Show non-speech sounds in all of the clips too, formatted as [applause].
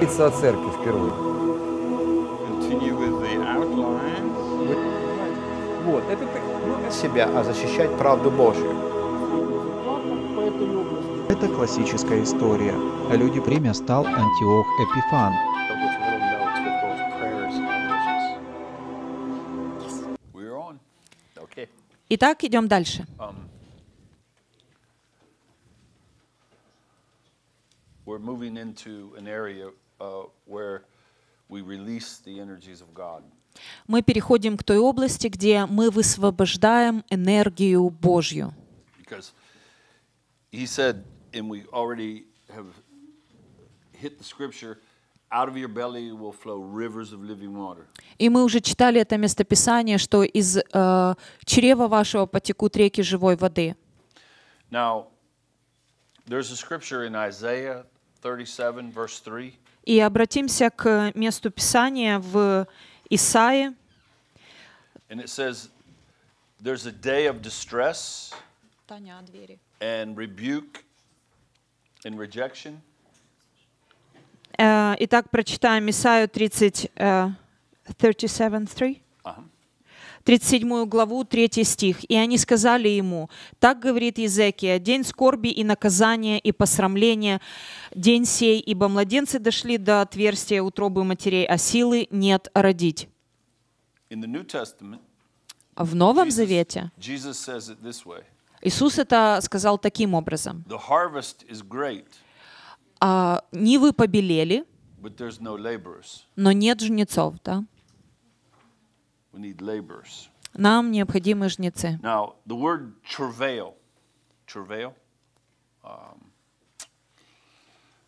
Лица церкви впервые. Вот, это ну, себя, а защищать правду Божью. Это классическая история. А Люди время стал Антиох Эпифан, Итак, идем дальше. moving into an area uh, where we release the energies of God. Мы переходим к той области, где мы высвобождаем энергию Божью. Because he said, and we already have hit the scripture, out of your belly will flow rivers of living water. И мы уже читали это местописание, что из э, чрева вашего потекут реки живой воды. Now, there's a scripture in Isaiah 37, verse 3. И обратимся к месту Писания в Исаии. And it says, there's a day of distress and rebuke and rejection. Итак, прочитаем Исаию 37.3. Uh -huh. 37 главу, 3 стих. «И они сказали ему, так говорит Езекия, день скорби и наказания и посрамления, день сей, ибо младенцы дошли до отверстия утробы матерей, а силы нет родить». В Новом Завете Иисус это сказал таким образом. А, нивы побелели, но нет жнецов, да? We need laborers. Нам необходимы жнецы. Now, the word travail, travail, um,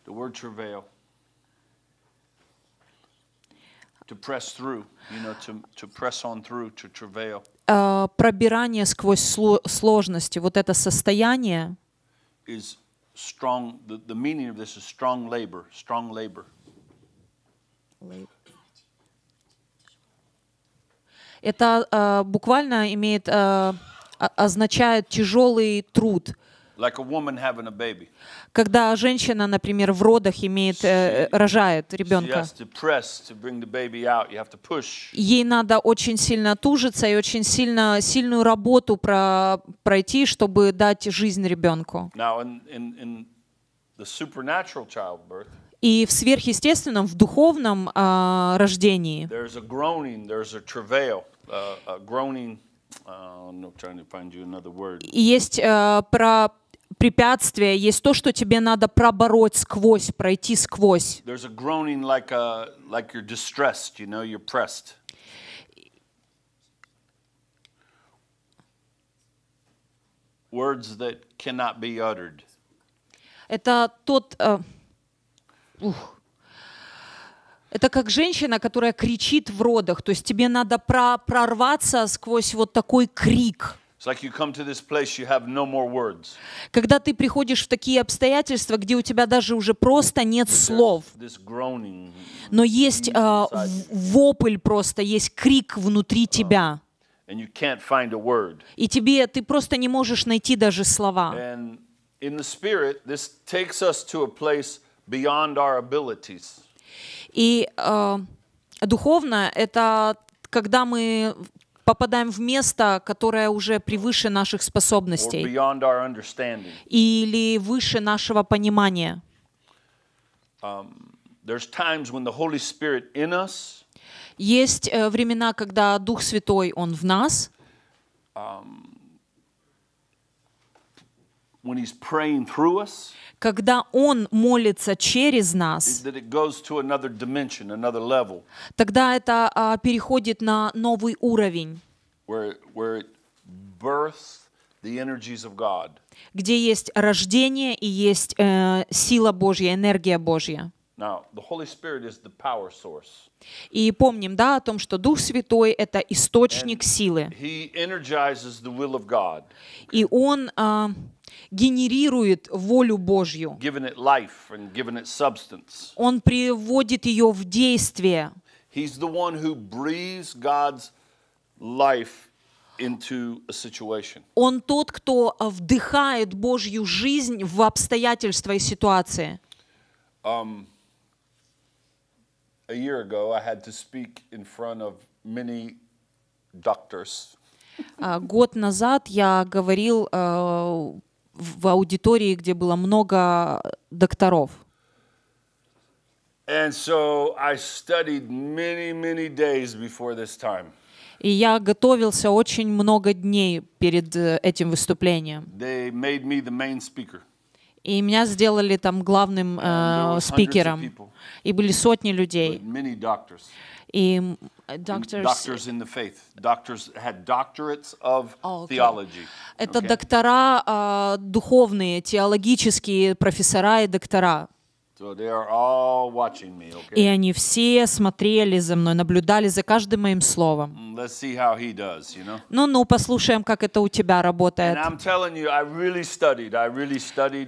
the word travail, to press through, you know, to, to press on through, to travail. Uh, пробирание сквозь сло сложности, вот это состояние. Is strong, the, the meaning of this is strong labor, strong labor. Labor. это э, буквально имеет, э, означает тяжелый труд. Like a woman having a baby. Когда женщина, например, в родах имеет, э, рожает ребенка, ей надо очень сильно тужиться и очень сильно, сильную работу про, пройти, чтобы дать жизнь ребенку. Now, in, in, in и в сверхъестественном, в духовном э, рождении groaning, Э, э, э, есть про препятствие, есть то, что тебе надо пробороть сквозь, пройти сквозь. a a like uh, like you're you're you know, Words that cannot be uttered. Это тот... Э, ух. Это как женщина, которая кричит в родах. То есть тебе надо про прорваться сквозь вот такой крик. Когда ты приходишь в такие обстоятельства, где у тебя даже уже просто нет слов, но есть э, вопль просто, есть крик внутри uh-huh. тебя. И тебе ты просто не можешь найти даже слова. spirit, place our и э, духовно это когда мы попадаем в место, которое уже превыше наших способностей или выше нашего понимания. Um, Есть э, времена, когда Дух Святой, Он в нас. Um, when he's praying through us, когда Он молится через нас, that it goes to another dimension, another level, тогда это а, переходит на новый уровень, where, where it births the energies of God. где есть рождение и есть э, сила Божья, энергия Божья. И помним, да, о том, что Дух Святой — это источник силы. И Он а, генерирует волю Божью. Он приводит ее в действие. Он тот, кто а, вдыхает Божью жизнь в обстоятельства и ситуации. Um, a year ago, I had to speak in front of many doctors. Год назад я говорил в аудитории, где было много докторов. And so I studied many, many days before this time. И я готовился очень много дней перед этим выступлением. They made me the main speaker. И меня сделали там главным э, спикером. И были сотни людей. И э, doctors Это доктора э, духовные, теологические профессора и доктора. И они все смотрели за мной, наблюдали за каждым моим словом. Mm, ну, ну, послушаем, как это у тебя работает.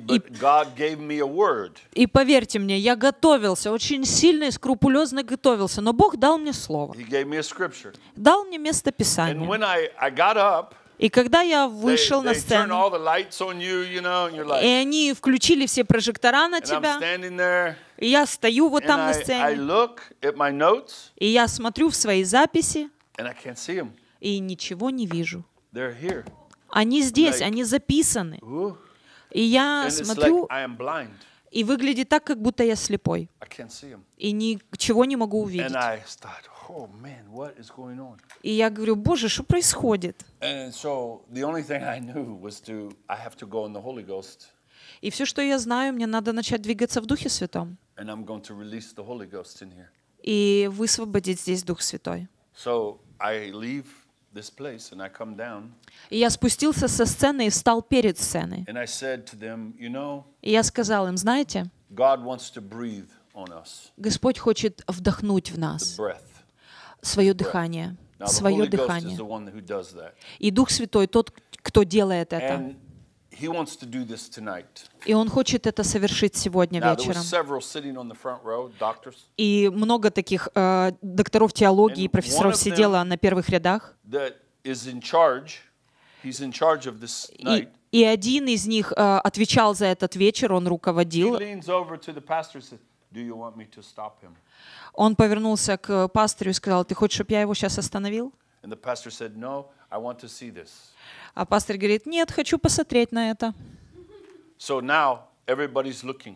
И, и поверьте мне, я готовился, очень сильно и скрупулезно готовился, но Бог дал мне слово. Дал мне место Писания. И когда я вышел на сцену, и они включили все прожектора на тебя, и я стою вот там на сцене, и я смотрю в свои записи, и ничего не вижу. Они здесь, они записаны. И я смотрю, и выглядит так, как будто я слепой. И ничего не могу увидеть. Oh, и я говорю, Боже, что происходит? И все, что я знаю, мне надо начать двигаться в Духе Святом. И высвободить здесь Дух Святой. И я спустился со сцены и встал перед сценой. и я сказал им, знаете, Господь хочет вдохнуть в нас. The breath свое дыхание. Свое дыхание. И Дух Святой тот, кто делает это. И он хочет это совершить сегодня вечером. И много таких э, докторов теологии и профессоров сидело на первых рядах. И, и один из них э, отвечал за этот вечер, он руководил. Он повернулся к пастору и сказал, ты хочешь, чтобы я его сейчас остановил? Said, а пастор говорит, нет, хочу посмотреть на это. So now everybody's looking.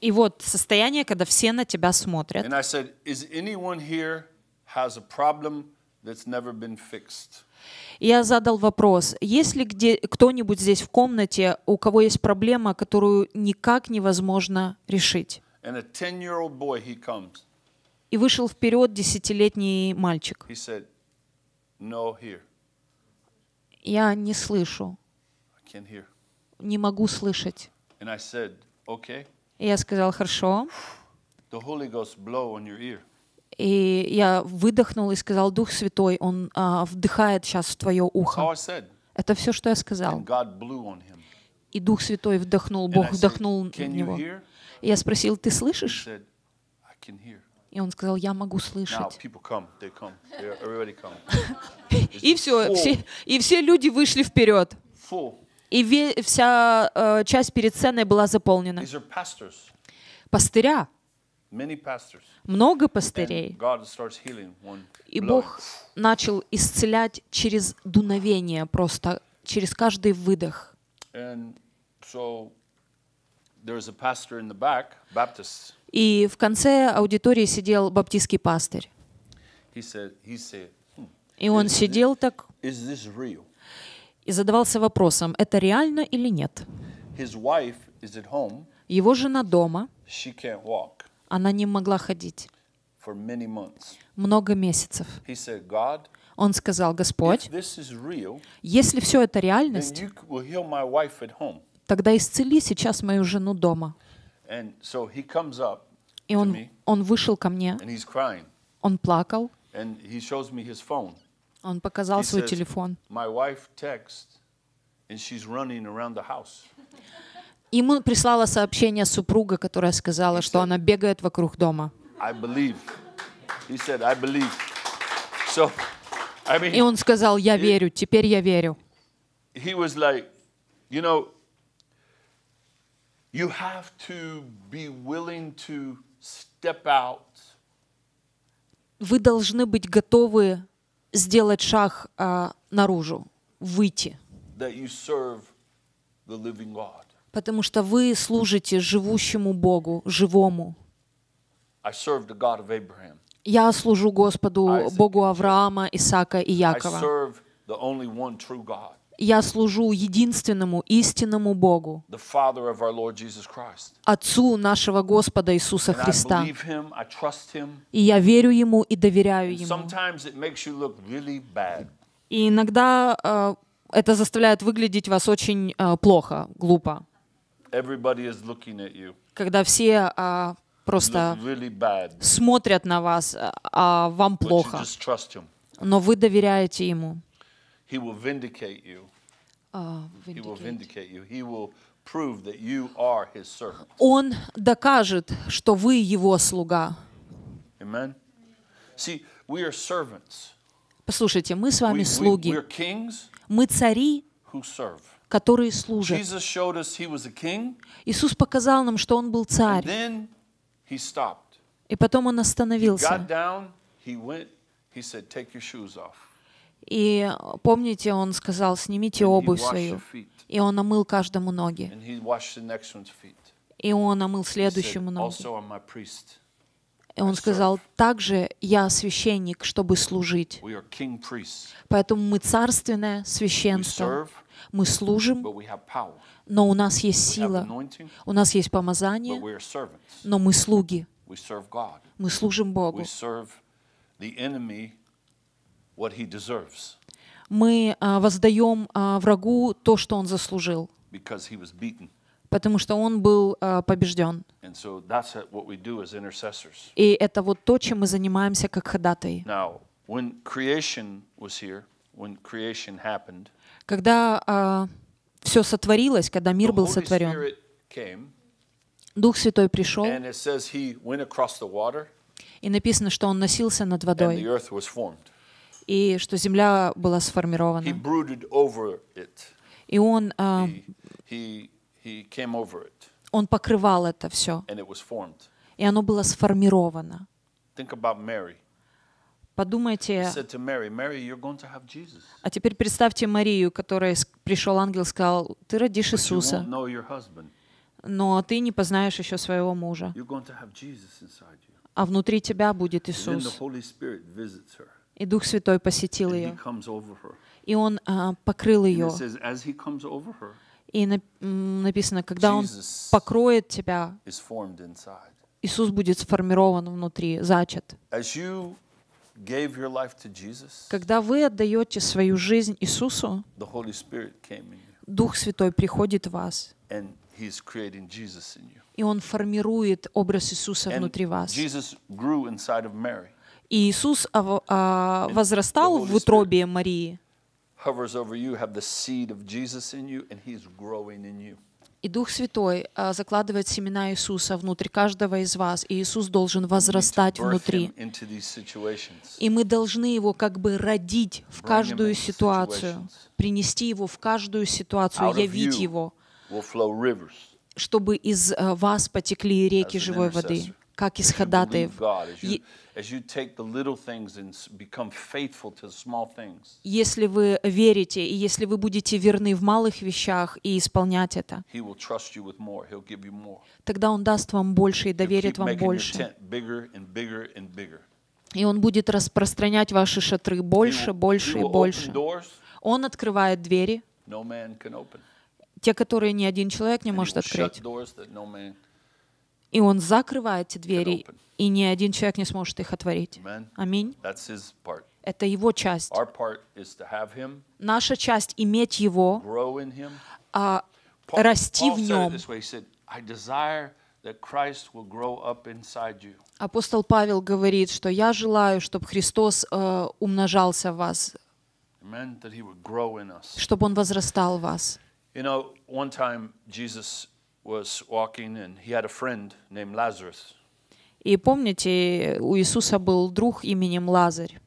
И вот состояние, когда все на тебя смотрят. And I said, is anyone here has a problem that's never been fixed? Я задал вопрос, есть ли кто-нибудь здесь в комнате, у кого есть проблема, которую никак невозможно решить? И вышел вперед десятилетний мальчик. Я не слышу. Не могу слышать. И я сказал, хорошо. И я выдохнул и сказал, Дух Святой, Он а, вдыхает сейчас в твое ухо. Это все, что я сказал. И Дух Святой вдохнул, Бог вдохнул в него. Я спросил, ты слышишь? И он сказал, я могу слышать. [laughs] И все, все, и все люди вышли вперед. И вся э, часть перед сценой была заполнена. Пастыря. Много пастырей. И Бог начал исцелять через дуновение, просто через каждый выдох back, И в конце аудитории сидел баптистский пастырь. He said, he said, hmm, И он сидел this, так и задавался вопросом, это реально или нет. Его жена дома. Она не могла ходить. Много месяцев. Он сказал, Господь, если все это реальность, Тогда исцели сейчас мою жену дома. И он, он вышел ко мне. Он плакал. Он показал свой телефон. Ему прислала сообщение супруга, которая сказала, что она бегает вокруг дома. И он сказал, я верю, теперь я верю. He was like, you know, You have to be willing to step out. Вы должны быть готовы сделать шаг а, наружу, выйти. That you serve the living God. Потому что вы служите живущему Богу, живому. I serve the God of Abraham. Я служу Господу, Богу Авраама, Исаака и Якова. I serve the only one true God я служу единственному истинному Богу, Отцу нашего Господа Иисуса Христа. И я верю Ему и доверяю Ему. И иногда э, это заставляет выглядеть вас очень э, плохо, глупо. Когда все э, просто really смотрят на вас, э, а вам плохо. Но вы доверяете Ему. He will vindicate you. Uh, he will vindicate you. He will prove that you are his servant. Он докажет, что вы его слуга. Amen. See, we are servants. Послушайте, мы с вами we, слуги. We, we are kings, мы цари, who serve. которые служат. Jesus showed us he was a king, Иисус показал нам, что Он был царь. And then he stopped. И потом Он остановился. He got down, he went, he said, Take your shoes off. И э, помните, он сказал, снимите обувь свою. И он омыл каждому ноги. И он омыл следующему ноги. И он сказал, также я священник, чтобы служить. Поэтому мы царственное священство. Мы служим, но у нас есть сила, у нас есть помазание, но мы слуги. Мы служим Богу what he deserves. Мы а, воздаем а, врагу то, что он заслужил. Because he was beaten. Потому что он был а, побежден. And so that's what we do as intercessors. И это вот то, чем мы занимаемся как ходатай. Now, when creation was here, when creation happened, когда все сотворилось, когда мир был сотворен, Дух Святой пришел, и написано, что Он носился над водой, и что земля была сформирована. И он, э, he, he он покрывал это все. И оно было сформировано. Подумайте. А теперь представьте Марию, которая пришел ангел и сказал, ты родишь Иисуса, но ты не познаешь еще своего мужа. А внутри тебя будет Иисус. И Дух Святой посетил ее. И Он а, покрыл ее. И написано, когда Он покроет тебя, Иисус будет сформирован внутри, зачат. Когда вы отдаете свою жизнь Иисусу, Дух Святой приходит в вас. И Он формирует образ Иисуса внутри вас. И Иисус а, возрастал в утробе Марии. И Дух Святой а, закладывает семена Иисуса внутрь каждого из вас, и Иисус должен возрастать внутри. И мы должны его как бы родить в каждую ситуацию, принести его в каждую ситуацию, явить его, чтобы из а, вас потекли реки живой воды как исходатаев. Если вы верите, и если вы будете верны в малых вещах и исполнять это, тогда Он даст вам больше и доверит вам больше. И Он будет распространять ваши шатры больше, больше и больше. Он открывает двери, те, которые ни один человек не может открыть. И Он закрывает эти двери, и ни один человек не сможет их отворить. Аминь. Это Его часть. Наша часть — иметь Его, а, расти в Нем. Апостол Павел говорит, что я желаю, чтобы Христос э, умножался в вас, чтобы Он возрастал в вас. You know, one time Jesus was walking and he had a friend named Lazarus. И помните, у Иисуса был друг именем Лазарь.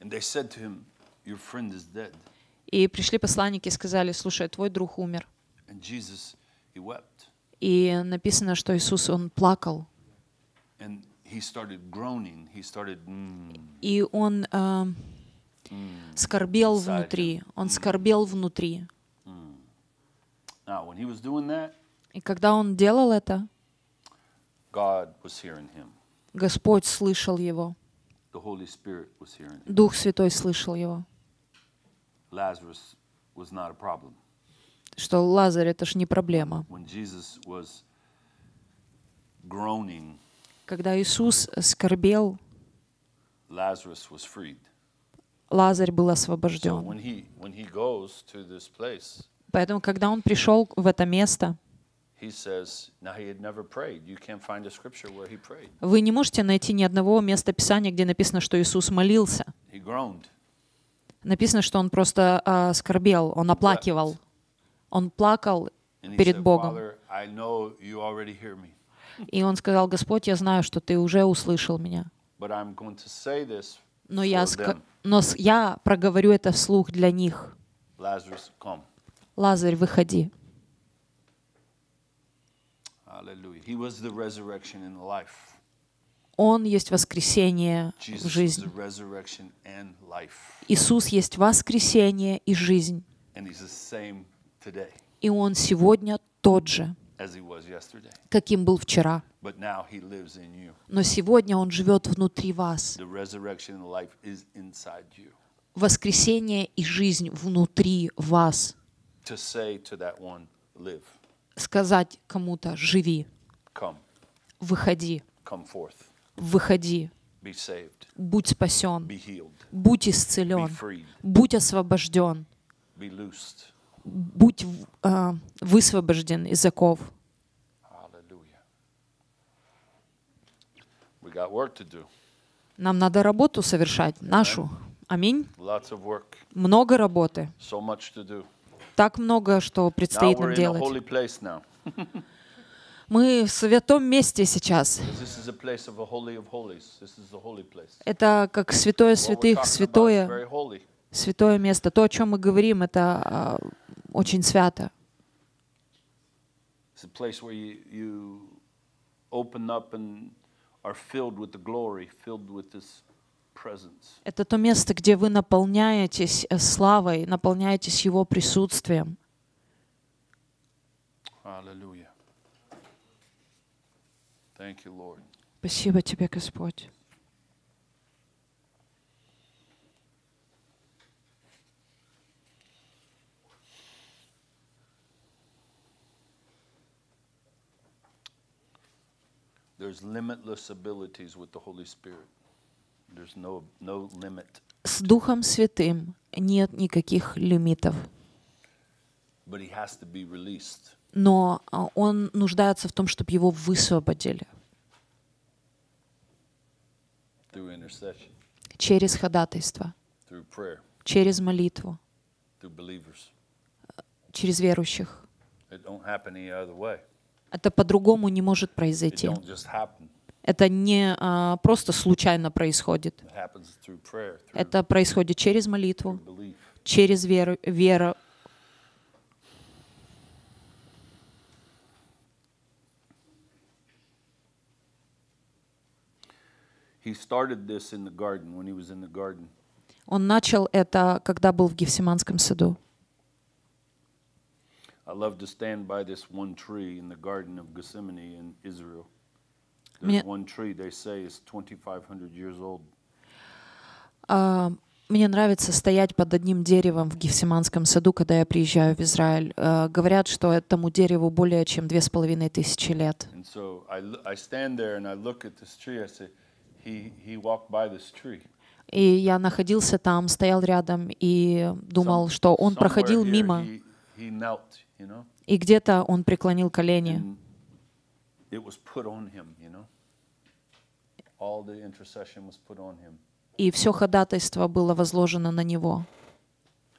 And they said to him, Your friend is dead. И пришли посланники и сказали, слушай, твой друг умер. And Jesus, he wept. И написано, что Иисус, он плакал. And he started groaning, he started, mm. И он э, mm. скорбел Inside внутри, him. он mm. скорбел внутри. Now, when he was doing that, и когда он делал это, Господь слышал его. Дух Святой слышал его. Что Лазарь это ж не проблема. Когда Иисус скорбел, Лазарь был освобожден. Поэтому, когда он пришел в это место, вы не можете найти ни одного места Писания, где написано, что Иисус молился. Написано, что он просто э, скорбел, он оплакивал, он плакал перед Богом. И он сказал, Господь, я знаю, что ты уже услышал меня. Но я, но я проговорю это вслух для них. Лазарь, выходи. Он есть воскресение в жизни. Иисус есть воскресение и жизнь. И Он сегодня тот же, каким был вчера. Но сегодня Он живет внутри вас. Воскресение и жизнь внутри вас сказать кому-то «живи», Come. «выходи», Come forth. «выходи», Be saved. «будь спасен», Be healed. «будь исцелен», Be «будь освобожден», Be loosed. «будь э, высвобожден из оков». We got work to do. Нам надо работу совершать, нашу. Аминь. Много работы. So much to do так много, что предстоит нам делать. [laughs] Мы в святом месте сейчас. Это как святое святых, святое, святое место. То, о чем мы говорим, это а, очень свято. It's это то место, где вы наполняетесь э, славой, наполняетесь Его присутствием. Аллилуйя. Спасибо тебе, Господь. There's limitless abilities with the Holy Spirit. С Духом Святым нет никаких лимитов. Но а, он нуждается в том, чтобы его высвободили. Через ходатайство. Через молитву. А, через верующих. Это по-другому не может произойти. Это не а, просто случайно происходит. Это происходит через молитву, через веру, веру Он начал это, когда был в Гефсиманском саду. I love to stand by this one tree in the Garden of мне... А, мне нравится стоять под одним деревом в Гефсиманском саду, когда я приезжаю в Израиль. Uh, говорят, что этому дереву более чем две с половиной тысячи лет. и я находился там, стоял рядом и думал, Some, что он проходил мимо. He, knelt, you know? И где-то он преклонил колени. And it was put on him, you know. All the intercession was put on him. И все ходатайство было возложено на него.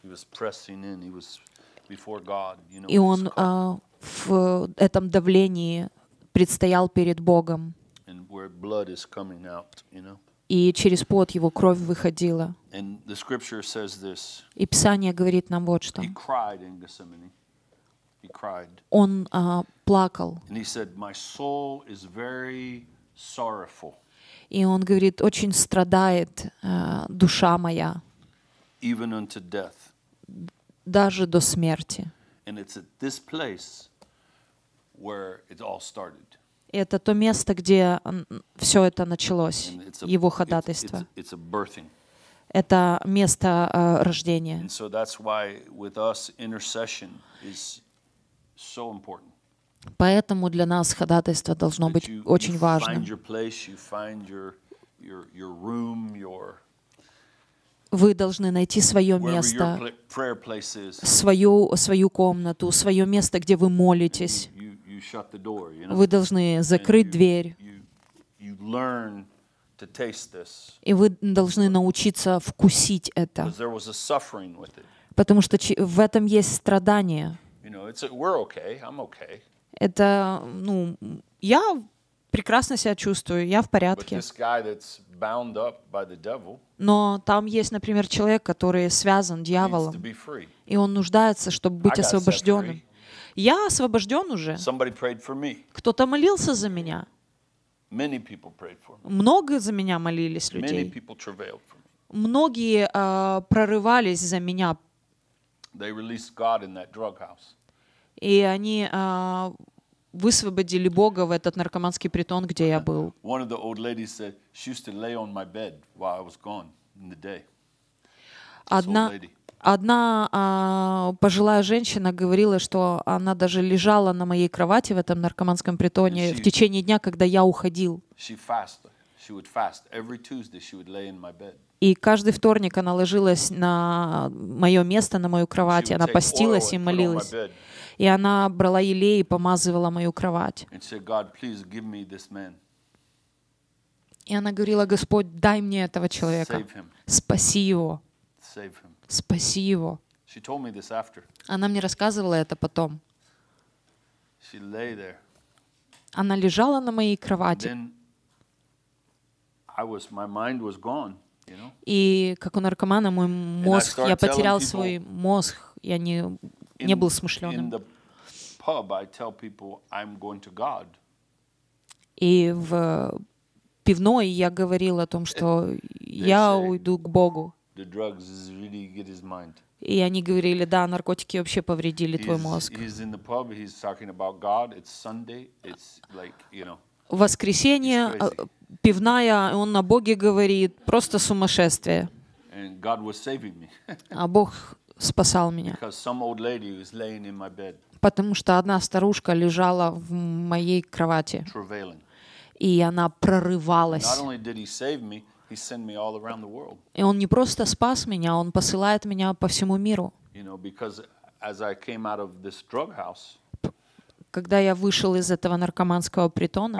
He was pressing in. He was before God, you know. И он uh, в этом давлении предстоял перед Богом. And where blood is coming out, you know. И через пот его кровь выходила. And the scripture says this. И Писание говорит нам вот что. He cried in Gethsemane. Он а, плакал. И он говорит, очень страдает а, душа моя, даже до смерти. И это то место, где все это началось, его ходатайство это место э, рождения. So Поэтому для нас ходатайство должно быть очень важным. Вы должны найти свое место, свою, свою комнату, свое место, где вы молитесь. Вы должны закрыть дверь. И вы должны научиться вкусить это. Потому что в этом есть страдание. You know, it's we're okay, I'm okay. Это, ну, я прекрасно себя чувствую, я в порядке. Но там есть, например, человек, который связан дьяволом, и он нуждается, чтобы быть освобожденным. Я освобожден уже. Кто-то молился за меня. Много за меня молились людей. Многие uh, прорывались за меня. They released God in that drug house и они а, высвободили Бога в этот наркоманский притон, где я был. Одна, одна а, пожилая женщина говорила, что она даже лежала на моей кровати в этом наркоманском притоне в течение дня, когда я уходил. И каждый вторник она ложилась на мое место, на мою кровать, она постилась и молилась. И она брала елей и помазывала мою кровать. И она говорила, Господь, дай мне этого человека. Спаси его. Спаси его. Она мне рассказывала это потом. Она лежала на моей кровати. И как у наркомана мой мозг, я потерял свой мозг, я не не был смышленым. И в э, пивной я говорил о том, что я уйду к Богу. И они говорили, да, наркотики вообще повредили твой мозг. Воскресенье, э, пивная, он на Боге говорит, просто сумасшествие. [laughs] А Бог спасал меня. Потому что одна старушка лежала в моей кровати, и она прорывалась. И он не просто спас меня, он посылает меня по всему миру. Когда я вышел из этого наркоманского притона,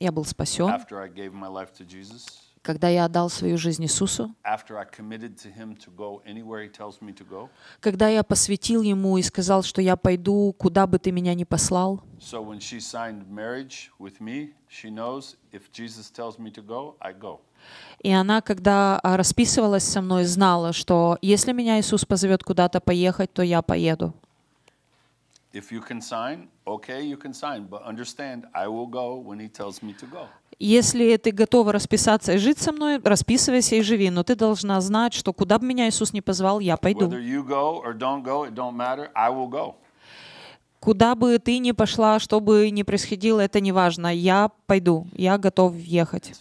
я был спасен, когда я отдал свою жизнь Иисусу, когда я посвятил Ему и сказал, что я пойду, куда бы ты меня ни послал. И она, когда а, расписывалась со мной, знала, что если меня Иисус позовет куда-то поехать, то я поеду. If you can sign, okay, you can sign, but understand, I will go when he tells me to go. Если ты готова расписаться и жить со мной, расписывайся и живи. Но ты должна знать, что куда бы меня Иисус не позвал, я пойду. Куда бы ты ни пошла, что бы ни происходило, это не важно. Я пойду, я готов ехать.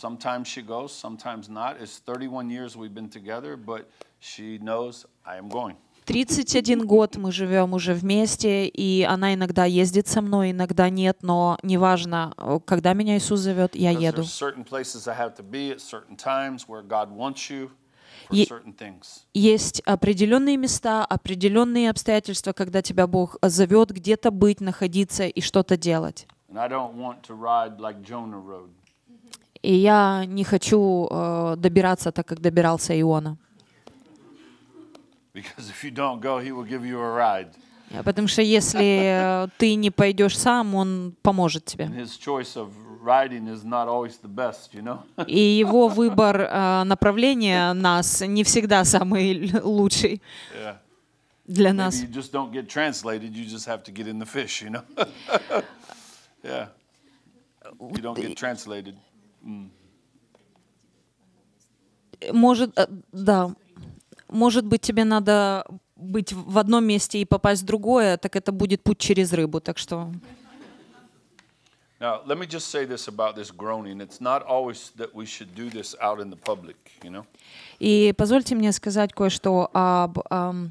She knows I am going. 31 год мы живем уже вместе, и она иногда ездит со мной, иногда нет, но неважно, э, когда меня Иисус зовет, я еду. Есть определенные места, определенные обстоятельства, когда тебя Бог зовет где-то быть, находиться и что-то делать. И я не хочу э, добираться так, как добирался Иона. Потому что если э, ты не пойдешь сам, он поможет тебе. [laughs] И его выбор э, направления нас не всегда самый лучший для нас. Может, да может быть, тебе надо быть в одном месте и попасть в другое, так это будет путь через рыбу, так что... Now, let me just say this about this groaning. It's not always that we should do this out in the public, you know? И позвольте мне сказать кое-что об um,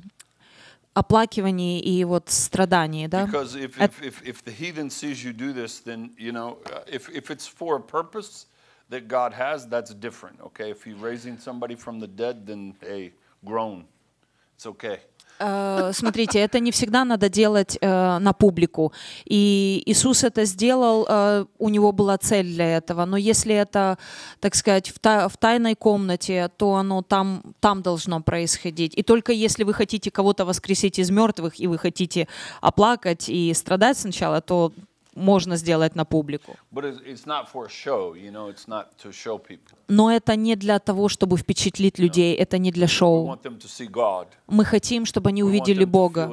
оплакивании и вот страдании, да? Because if, if, if, if the heathen sees you do this, then, you know, if, if it's for a purpose that God has, that's different, okay? If you're raising somebody from the dead, then, hey grown. It's okay. Э, смотрите, это не всегда надо делать э, на публику. И Иисус это сделал, э, у него была цель для этого. Но если это, так сказать, в, та в тайной комнате, то оно там, там должно происходить. И только если вы хотите кого-то воскресить из мертвых, и вы хотите оплакать и страдать сначала, то можно сделать на публику. Но это не для того, чтобы впечатлить людей, это не для шоу. Мы хотим, чтобы они увидели Бога.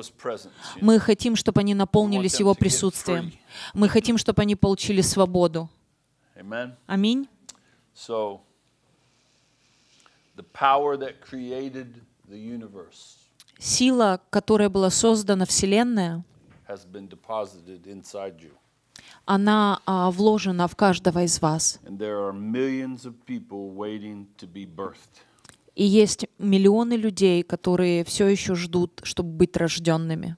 Мы хотим, чтобы они наполнились Его присутствием. Мы хотим, чтобы они получили свободу. Аминь. сила, которая была создана Вселенная, has been deposited inside you она а, вложена в каждого из вас. И есть миллионы людей, которые все еще ждут, чтобы быть рожденными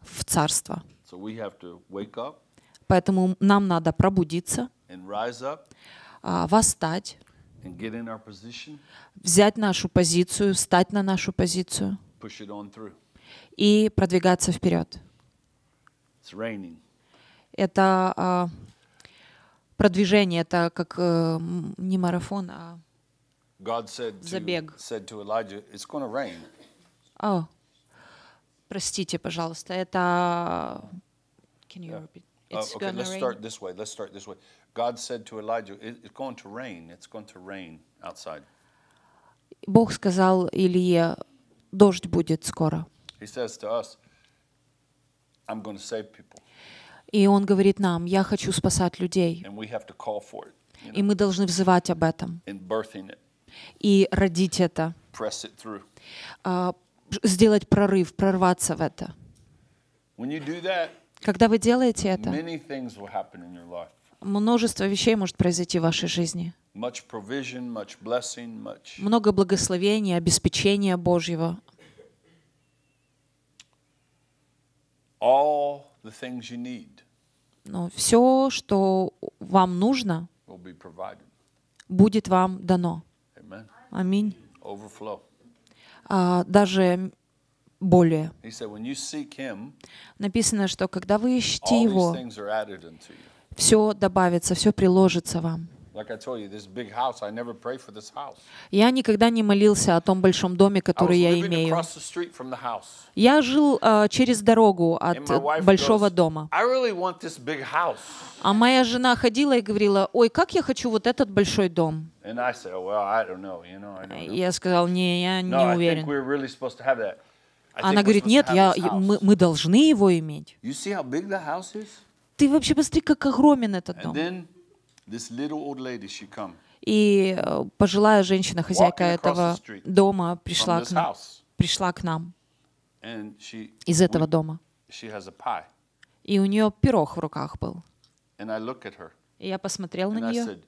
в Царство. So Поэтому нам надо пробудиться, up, а, восстать, взять нашу позицию, встать на нашу позицию и продвигаться вперед. It's raining это а, продвижение, это как э, не марафон, а God said забег. To, said to Elijah, It's gonna rain. О, простите, пожалуйста, это... Can you repeat? It's uh, okay, let's rain. start this way. Let's start this way. God said to Elijah, It's going to rain. It's going to rain outside. Бог сказал Илье, дождь будет скоро. He says to us, I'm going to save people. И Он говорит нам, я хочу спасать людей. И мы должны взывать об этом. И родить это. А, сделать прорыв, прорваться в это. Когда вы делаете это, множество вещей может произойти в вашей жизни. Много благословения, обеспечения Божьего. All the things you need но все, что вам нужно, будет вам дано. Аминь. А, даже более. Написано, что когда вы ищете Его, все добавится, все приложится вам. Я никогда не молился о том большом доме, который я имею. Я жил uh, через дорогу от большого дома. А моя жена ходила и говорила, ой, как я хочу вот этот большой дом. Я сказал, не, я не уверен. Она говорит, нет, я, мы, мы должны его иметь. Ты вообще посмотри, как огромен этот дом. И э, пожилая женщина, хозяйка этого дома, пришла к нам, пришла к нам из этого дома. И у нее пирог в руках был. И я посмотрел на нее.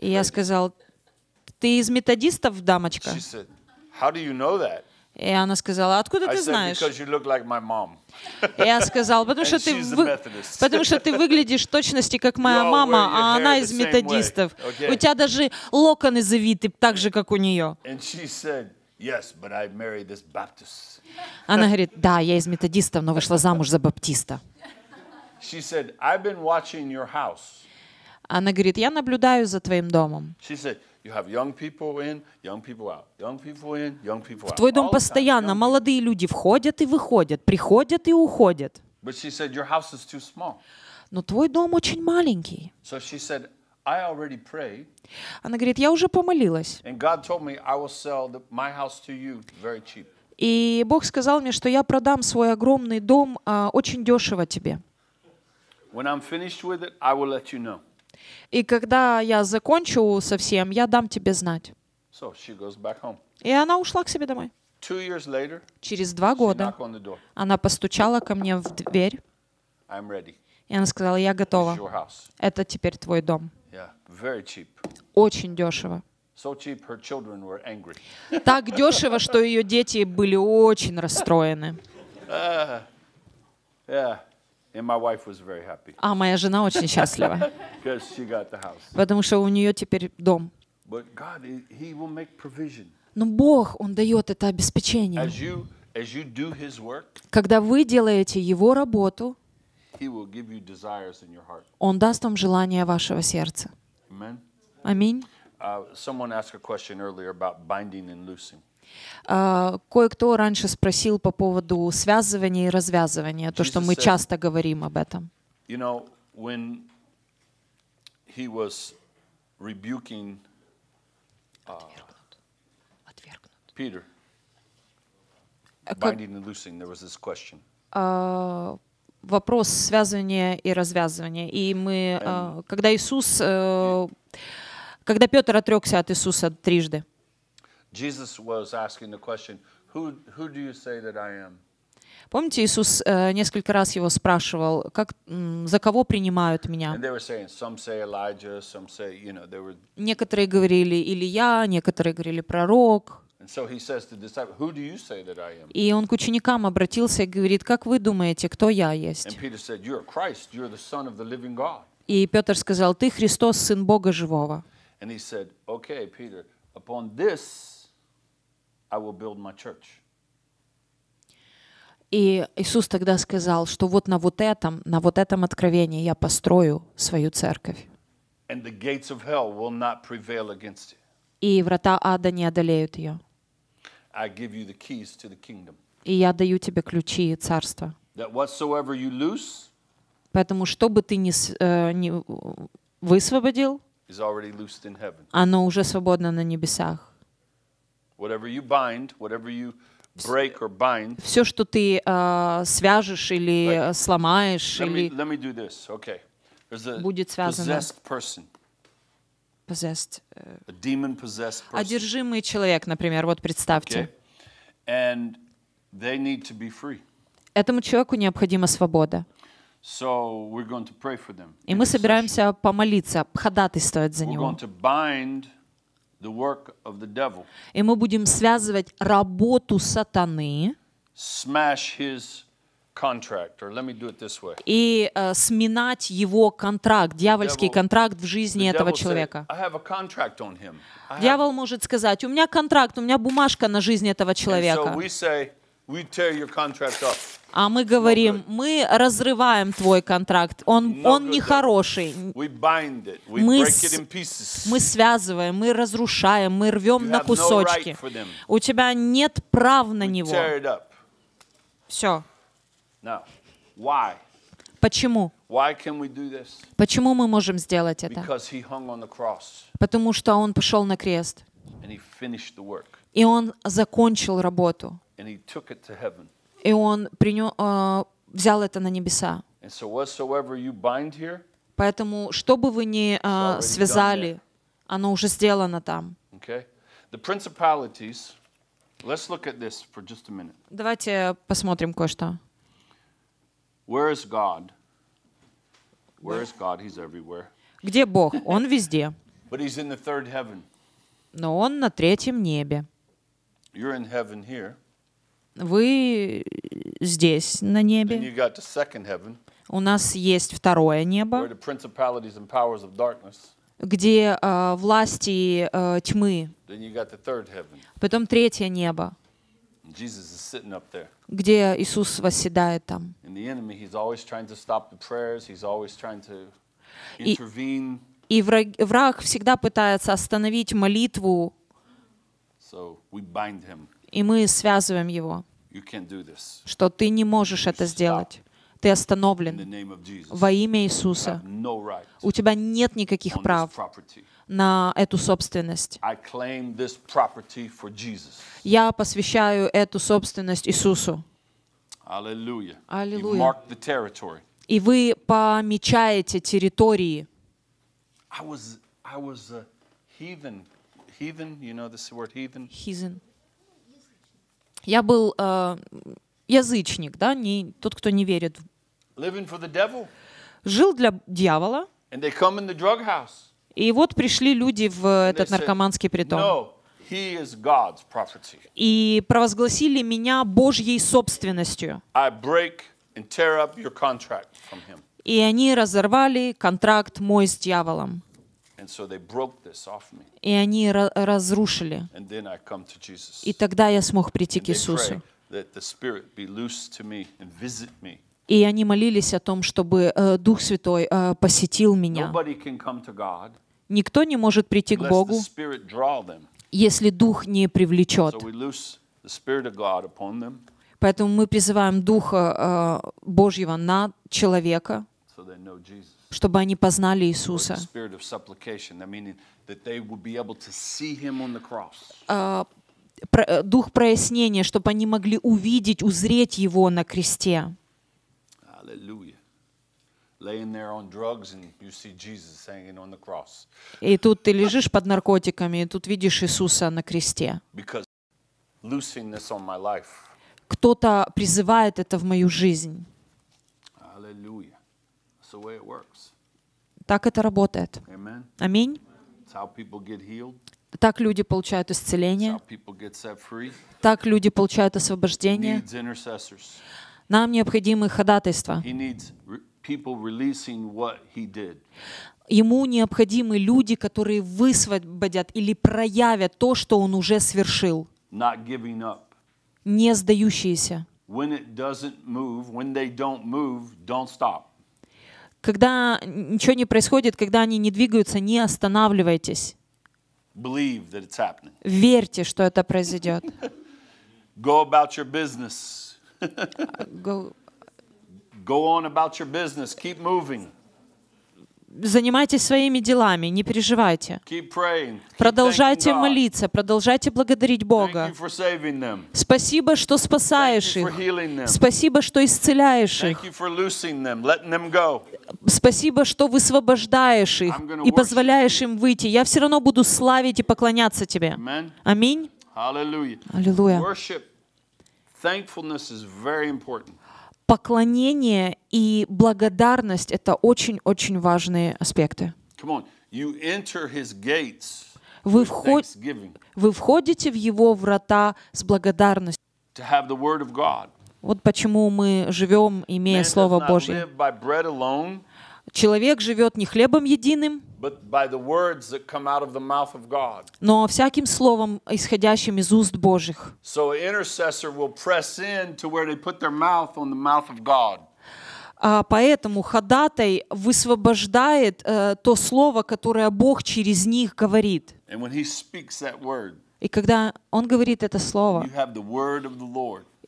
И я сказал, ты из методистов, дамочка? И она сказала, откуда ты знаешь? Like Я сказал, потому что, ты вы... потому что ты выглядишь точности, как моя мама, а она из методистов. Okay. У тебя даже локоны завиты так же, как у нее. Said, yes, она говорит, да, я из методистов, но вышла замуж за баптиста. said, Она говорит, я наблюдаю за твоим домом. She said, в твой дом постоянно молодые люди входят и выходят, приходят и уходят. Но твой дом очень маленький. Она говорит, я уже помолилась. И Бог сказал мне, что я продам свой огромный дом а, очень дешево тебе. When I'm finished with it, I will let you know. И когда я закончу совсем, я дам тебе знать. И она ушла к себе домой. Через два года она постучала ко мне в дверь. И она сказала, я готова. Это теперь твой дом. Очень дешево. Так дешево, что ее дети были очень расстроены. [laughs] Uh, yeah. А моя жена очень счастлива, [laughs] потому что у нее теперь дом. Но Бог, Он дает это обеспечение. Когда вы делаете Его работу, Он даст вам желание вашего сердца. Аминь. Uh, а, кое-кто раньше спросил по поводу связывания и развязывания, то, что мы часто говорим об этом. Uh, а а, вопрос связывания и развязывания. И мы, uh, когда Иисус, uh, когда Петр отрекся от Иисуса трижды, Jesus was asking the question, who, who do you say that I am? Помните, Иисус э, несколько раз его спрашивал, как, за кого принимают меня? Saying, Elijah, say, you know, were... Некоторые говорили Илья, некоторые говорили пророк. So и он к ученикам обратился и говорит, как вы думаете, кто я есть? Said, Christ, и Петр сказал, ты Христос, Сын Бога Живого. And he said, okay, Peter, upon this I will build my church. И Иисус тогда сказал, что вот на вот этом, на вот этом откровении я построю свою церковь. И врата ада не одолеют ее. И я даю тебе ключи царства. That whatsoever Поэтому что бы ты ни, э, ни э, высвободил, оно уже свободно на небесах. Whatever you bind, whatever you break or bind. Все, что ты э, свяжешь или like, сломаешь, let или me, let me do this. Okay. There's a будет связано. Possessed person. Possessed, э, a demon possessed person. Одержимый человек, например, вот представьте. Okay. And they need to be free. Этому человеку необходима свобода. So we're going to pray for them И мы собираемся помолиться, ходатайствовать за него. И мы будем связывать работу сатаны и э, сминать его контракт, дьявольский контракт в жизни этого человека. Дьявол может сказать, у меня контракт, у меня бумажка на жизнь этого человека. А мы говорим, мы разрываем твой контракт, он, он нехороший. Мы, с, мы связываем, мы разрушаем, мы рвем на кусочки. У тебя нет прав на него. Все. Почему? Почему мы можем сделать это? Потому что он пошел на крест. И он закончил работу и он принё, э, взял это на небеса. Поэтому, что бы вы ни э, связали, оно уже сделано там. Давайте посмотрим кое-что. Где Бог? Он везде. Но он на третьем небе. You're in heaven here. Вы э, здесь, на небе. У нас есть второе небо, где э, власти э, тьмы. Потом третье небо, где Иисус восседает там. И, и враг, враг всегда пытается остановить молитву. So we bind him. И мы связываем его, что ты не можешь это сделать. Ты остановлен во имя Иисуса. У тебя нет никаких прав на эту собственность. Я посвящаю эту собственность Иисусу. Аллилуйя. Аллилуйя. И вы помечаете территории. Heathen, you know this word heathen? Heathen я был э, язычник, да, не, тот, кто не верит. Жил для дьявола. И вот пришли люди в этот наркоманский притон. И провозгласили меня Божьей собственностью. И они разорвали контракт мой с дьяволом. И они разрушили. И тогда я смог прийти к Иисусу. И они молились о том, чтобы э, Дух Святой э, посетил меня. Никто не может прийти к Богу, если Дух не привлечет. Поэтому мы призываем Духа э, Божьего на человека, чтобы они познали Иисуса. А, э, дух прояснения, чтобы они могли увидеть, узреть Его на кресте. И тут ты лежишь под наркотиками, и тут видишь Иисуса на кресте. Кто-то призывает это в мою жизнь. Аллилуйя. Так это работает. Аминь. Так люди получают исцеление. Так люди получают освобождение. Нам необходимы ходатайства. Ему необходимы люди, которые высвободят или проявят то, что он уже свершил. Не сдающиеся. When it doesn't move, when they don't move, don't stop. Когда ничего не происходит, когда они не двигаются, не останавливайтесь. Верьте, что это произойдет. [laughs] Go about your business. [laughs] Go. Go on about your business. Keep moving занимайтесь своими делами, не переживайте. Продолжайте молиться, продолжайте благодарить Бога. Спасибо, что спасаешь их. Спасибо, что исцеляешь их. Спасибо, что высвобождаешь их и позволяешь им выйти. Я все равно буду славить и поклоняться Тебе. Аминь. Аллилуйя. Аллилуйя поклонение и благодарность — это очень-очень важные аспекты. Вы, вход... Вы входите в Его врата с благодарностью. Вот почему мы живем, имея Слово Божье. Человек живет не хлебом единым, но всяким словом, исходящим из уст Божьих. Поэтому ходатай высвобождает э, то слово, которое Бог через них говорит. И когда он говорит это слово,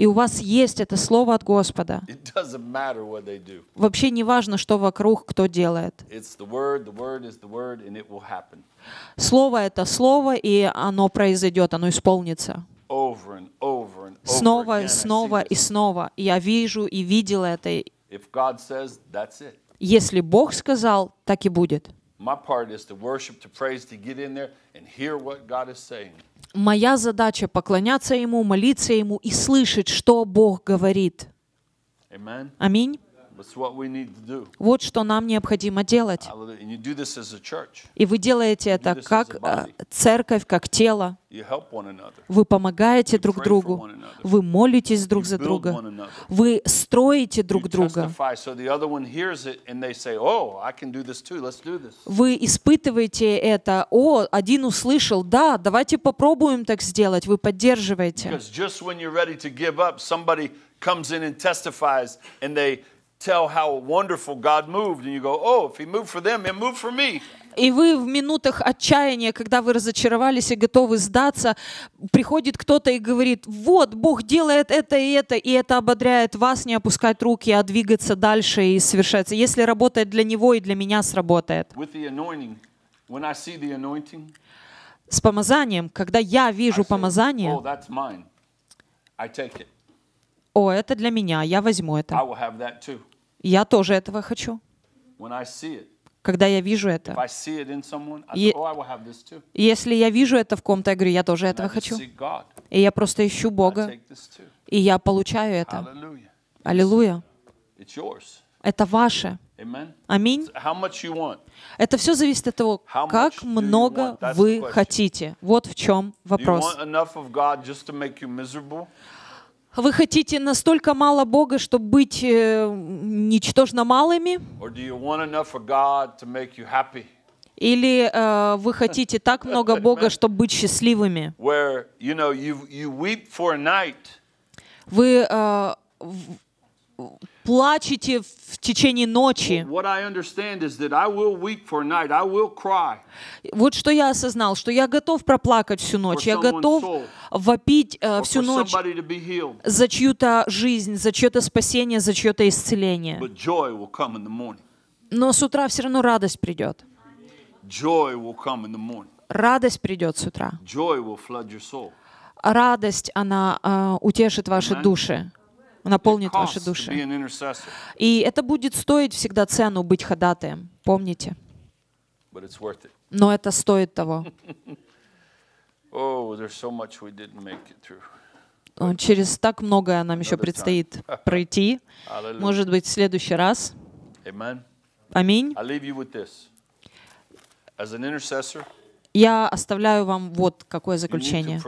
и у вас есть это слово от Господа. Вообще не важно, что вокруг кто делает. Слово — это слово, и оно произойдет, оно исполнится. Снова, снова и снова. Я вижу и видела это. Если Бог сказал, так и будет. My part is to worship, to praise, to get in there and hear what God is saying. Моя задача поклоняться Ему, молиться Ему и слышать, что Бог говорит. Аминь. Вот что нам необходимо делать. И вы делаете это как э, церковь, как тело. Вы помогаете друг другу, вы молитесь друг за друга, вы строите друг друга. Oh, вы испытываете это, о, один услышал, да, давайте попробуем так сделать, вы поддерживаете tell how wonderful God moved, and you go, oh, if He moved for them, He'll move for me. И вы в минутах отчаяния, когда вы разочаровались и готовы сдаться, приходит кто-то и говорит, вот, Бог делает это и это, и это ободряет вас не опускать руки, а двигаться дальше и совершаться. Если работает для него и для меня, сработает. С помазанием, когда я вижу помазание, oh, о, это для меня, я возьму это. Я тоже этого хочу. Когда я вижу это, oh, если я вижу это в ком-то, я говорю, я тоже этого хочу. И я просто ищу Бога, и я получаю это. Аллилуйя. Это ваше. Аминь. Это все зависит от того, как много вы хотите. Вот в чем вопрос. Вы хотите настолько мало Бога, чтобы быть э, ничтожно малыми? Или э, вы хотите так много [laughs] Бога, чтобы быть счастливыми? Where, you know, you, you weep for a night. Вы э, плачете в течение ночи. Вот что я осознал, что я готов проплакать всю ночь, я готов вопить э, всю ночь за чью-то жизнь, за чье-то спасение, за чье-то исцеление. Но с утра все равно радость придет. Радость придет с утра. Радость, она э, утешит ваши души наполнит ваши души. И это будет стоить всегда цену быть ходатаем, помните. Но это стоит того. [laughs] Oh, через так многое нам еще предстоит [laughs] пройти. Может быть, в следующий раз. Аминь. Я оставляю вам вот какое заключение.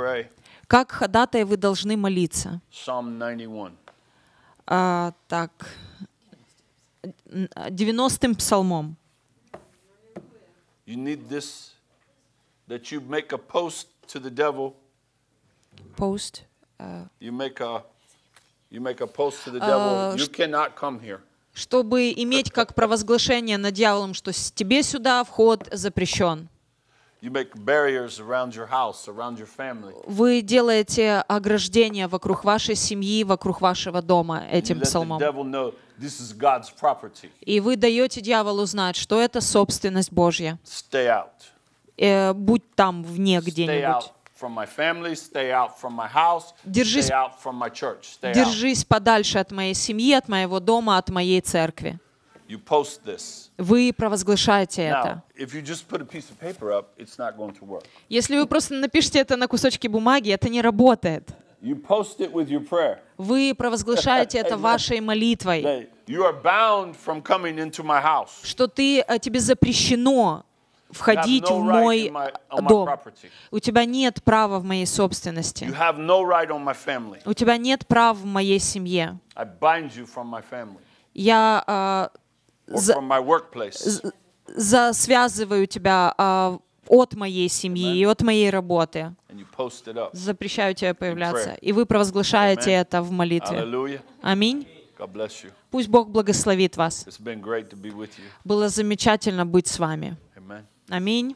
Как ходатай вы должны молиться. А, так, 90-м псалмом. You need this, that you make a post to the devil. Post. Uh, you make a, you make a post to the devil. Uh, you cannot come here. Чтобы иметь как провозглашение над дьяволом, что тебе сюда вход запрещен. Вы делаете ограждение вокруг вашей семьи, вокруг вашего дома этим псалмом. И вы даете дьяволу знать, что это собственность Божья. Э, будь там вне где-нибудь. держись подальше от моей семьи, от моего дома, от моей церкви. Вы провозглашаете это. Если вы просто напишете это на кусочке бумаги, это не работает. Вы провозглашаете это [laughs] вашей молитвой. Что ты, э, тебе запрещено входить в мой э, дом. У тебя нет права в моей собственности. У тебя нет прав в моей семье. Я э, за, за связываю тебя а, от моей семьи и от моей работы. Запрещаю тебе появляться. И вы провозглашаете Amen. это в молитве. Аминь. Пусть Бог благословит вас. Было замечательно быть с вами. Аминь.